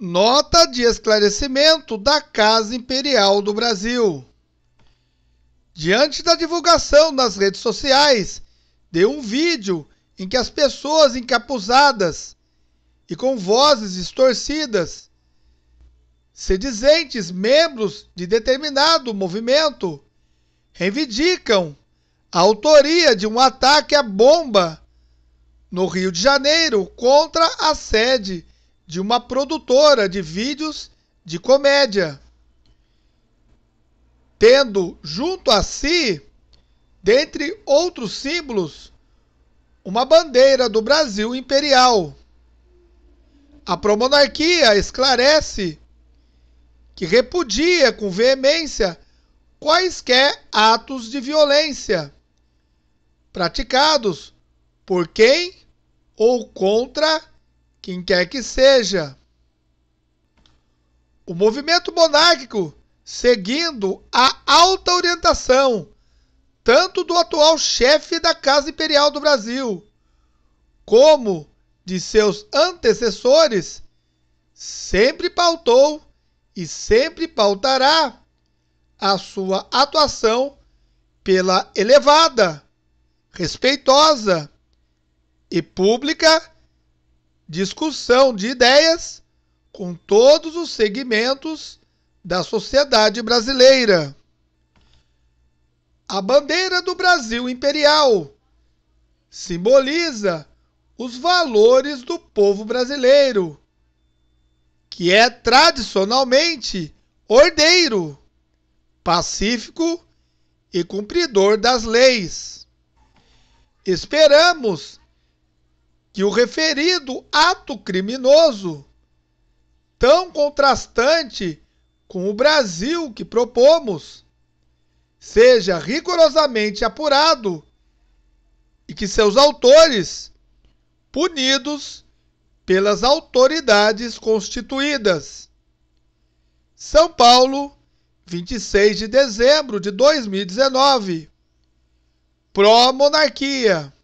Nota de esclarecimento da Casa Imperial do Brasil. Diante da divulgação nas redes sociais de um vídeo em que as pessoas encapuzadas e com vozes distorcidas, sedizentes membros de determinado movimento, reivindicam a autoria de um ataque à bomba no Rio de Janeiro contra a sede de uma produtora de vídeos de comédia, tendo junto a si, dentre outros símbolos, uma bandeira do Brasil imperial. A promonarquia esclarece que repudia com veemência quaisquer atos de violência praticados por quem ou contra quem quer que seja. O movimento monárquico, seguindo a alta orientação, tanto do atual chefe da Casa Imperial do Brasil, como de seus antecessores, sempre pautou e sempre pautará a sua atuação pela elevada, respeitosa e pública discussão de ideias com todos os segmentos da sociedade brasileira. A bandeira do Brasil Imperial simboliza os valores do povo brasileiro, que é tradicionalmente ordeiro, pacífico e cumpridor das leis. Esperamos que o referido ato criminoso, tão contrastante com o Brasil que propomos, seja rigorosamente apurado e que seus autores, punidos pelas autoridades constituídas. São Paulo, 26 de dezembro de 2019. Pró-Monarquia.